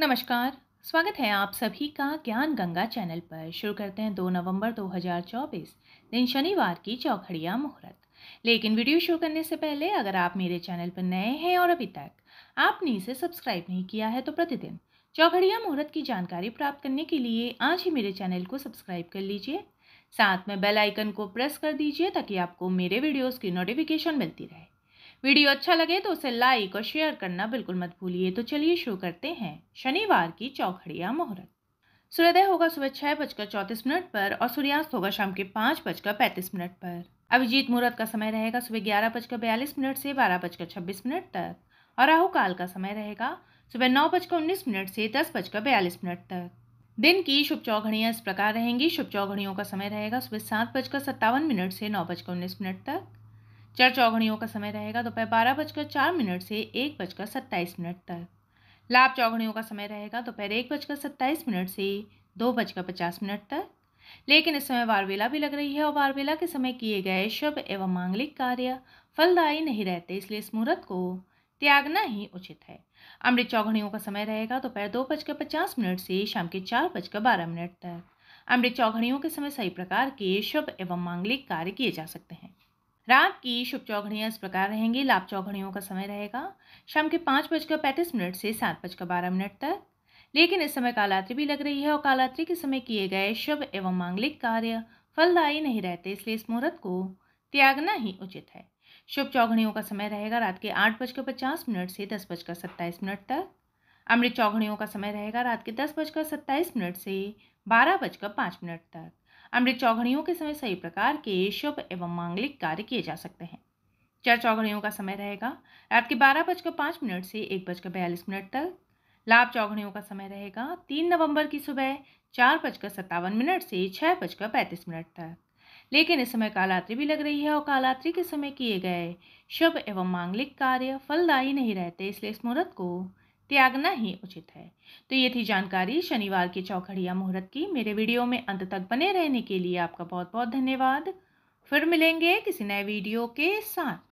नमस्कार स्वागत है आप सभी का ज्ञान गंगा चैनल पर शुरू करते हैं 2 नवंबर 2024 दिन शनिवार की चौखड़िया मुहूर्त लेकिन वीडियो शुरू करने से पहले अगर आप मेरे चैनल पर नए हैं और अभी तक आपने इसे सब्सक्राइब नहीं किया है तो प्रतिदिन चौखड़िया मुहूर्त की जानकारी प्राप्त करने के लिए आज ही मेरे चैनल को सब्सक्राइब कर लीजिए साथ में बेल आइकन को प्रेस कर दीजिए ताकि आपको मेरे वीडियोज़ की नोटिफिकेशन मिलती रहे वीडियो अच्छा लगे तो उसे लाइक और शेयर करना बिल्कुल मत भूलिए तो चलिए शुरू करते हैं शनिवार की चौखड़िया मुहूर्त सूर्योदय होगा सुबह छः बजकर चौंतीस मिनट पर और सूर्यास्त होगा शाम के पाँच बजकर पैंतीस मिनट पर अभिजीत मुहूर्त का समय रहेगा सुबह ग्यारह बजकर बयालीस मिनट से बारह बजकर छब्बीस मिनट तक और राहु काल का समय रहेगा सुबह नौ बजकर उन्नीस मिनट से दस बजकर बयालीस मिनट तक दिन की शुभ चौघड़ियाँ इस प्रकार रहेंगी शुभ चौघड़ियों का समय रहेगा सुबह सात बजकर सत्तावन मिनट से नौ बजकर उन्नीस मिनट तक चढ़ चौघड़ियों का समय रहेगा दोपहर बारह बजकर चार मिनट से एक बजकर सत्ताईस मिनट तक लाभ चौघड़ियों का समय रहेगा दोपहर एक बजकर सत्ताईस मिनट से दो बजकर पचास मिनट तक लेकिन इस समय वारवेला भी लग रही है और वारवेला के समय किए गए शुभ एवं मांगलिक कार्य फलदायी नहीं रहते इसलिए इस मुहूर्त को त्यागना ही उचित है अमृत चौघड़ियों का समय रहेगा दोपहर दो बजकर पचास मिनट से शाम के चार बजकर बारह मिनट तक अमृत चौघड़ियों के समय सही प्रकार के शुभ एवं मांगलिक कार्य किए जा सकते हैं रात की शुभ चौघड़ियाँ इस प्रकार रहेंगी लाभ चौघड़ियों का समय रहेगा शाम के पाँच बजकर पैंतीस मिनट से सात बजकर बारह मिनट तक लेकिन इस समय कालात्रि भी लग रही है और कालात्रि के समय किए गए शुभ एवं मांगलिक कार्य फलदायी नहीं रहते इसलिए इस मुहूर्त को त्यागना ही उचित है शुभ चौघड़ियों का समय रहेगा रात के आठ बजकर पचास मिनट से दस बजकर सत्ताईस मिनट तक अमृत चौघड़ियों का समय रहेगा रात के दस बजकर सत्ताईस मिनट से बारह बजकर पाँच मिनट तक अमृत चौघड़ियों के समय सभी प्रकार के शुभ एवं मांगलिक कार्य किए जा सकते हैं चार चौघड़ियों का समय रहेगा रात के बारह बजकर पाँच मिनट से एक बजकर बयालीस मिनट तक लाभ चौघड़ियों का समय रहेगा तीन नवंबर की सुबह चार बजकर सत्तावन मिनट से छः बजकर पैंतीस मिनट तक लेकिन इस समय कालात्रि भी लग रही है और कालात्रि के समय किए गए शुभ एवं मांगलिक कार्य फलदायी नहीं रहते इसलिए इस मुहूर्त को त्यागना ही उचित है तो ये थी जानकारी शनिवार के चौखड़िया मुहूर्त की मेरे वीडियो में अंत तक बने रहने के लिए आपका बहुत बहुत धन्यवाद फिर मिलेंगे किसी नए वीडियो के साथ